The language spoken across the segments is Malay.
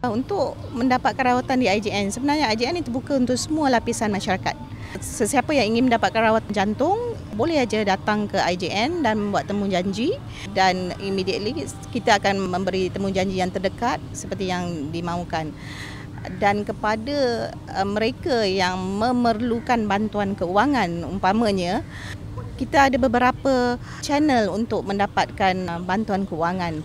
Uh, untuk mendapatkan rawatan di IJN, sebenarnya IJN ini terbuka untuk semua lapisan masyarakat. Sesiapa yang ingin mendapatkan rawatan jantung, boleh aja datang ke IJN dan membuat temu janji dan immediately kita akan memberi temu janji yang terdekat seperti yang dimahukan. Dan kepada uh, mereka yang memerlukan bantuan keuangan umpamanya, kita ada beberapa channel untuk mendapatkan uh, bantuan keuangan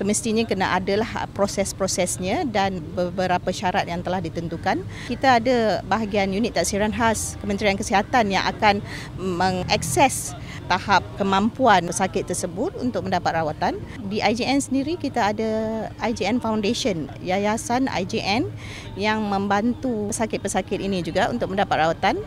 semestinya kena adalah proses-prosesnya dan beberapa syarat yang telah ditentukan. Kita ada bahagian unit taksiran khas Kementerian Kesihatan yang akan mengakses tahap kemampuan pesakit tersebut untuk mendapat rawatan. Di IGN sendiri kita ada IGN Foundation, yayasan IGN yang membantu pesakit-pesakit ini juga untuk mendapat rawatan.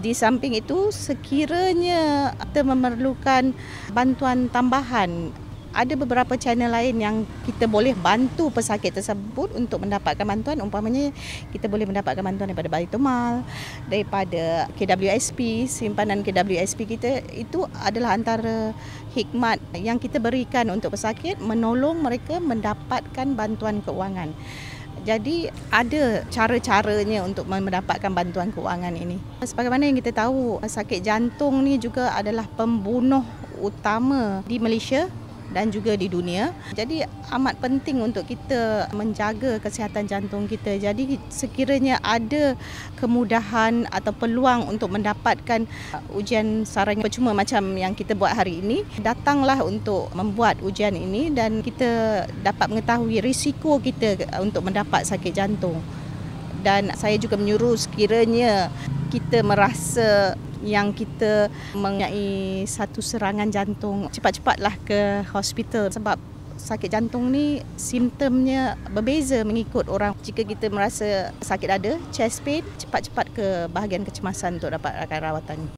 Di samping itu, sekiranya kita memerlukan bantuan tambahan ada beberapa channel lain yang kita boleh bantu pesakit tersebut untuk mendapatkan bantuan umpamanya kita boleh mendapatkan bantuan daripada Bali Tomal daripada KWSP simpanan KWSP kita itu adalah antara hikmat yang kita berikan untuk pesakit menolong mereka mendapatkan bantuan keuangan jadi ada cara-caranya untuk mendapatkan bantuan keuangan ini. Sebagaimana yang kita tahu, sakit jantung ni juga adalah pembunuh utama di Malaysia dan juga di dunia. Jadi amat penting untuk kita menjaga kesihatan jantung kita. Jadi sekiranya ada kemudahan atau peluang untuk mendapatkan uh, ujian saraf percuma macam yang kita buat hari ini, datanglah untuk membuat ujian ini dan kita dapat mengetahui risiko kita uh, untuk mendapat sakit jantung. Dan saya juga menyuruh sekiranya kita merasa yang kita mengalami satu serangan jantung cepat-cepatlah ke hospital sebab sakit jantung ni simptomnya berbeza mengikut orang. Jika kita merasa sakit ada chest pain, cepat-cepat ke bahagian kecemasan untuk dapatkan rawatan.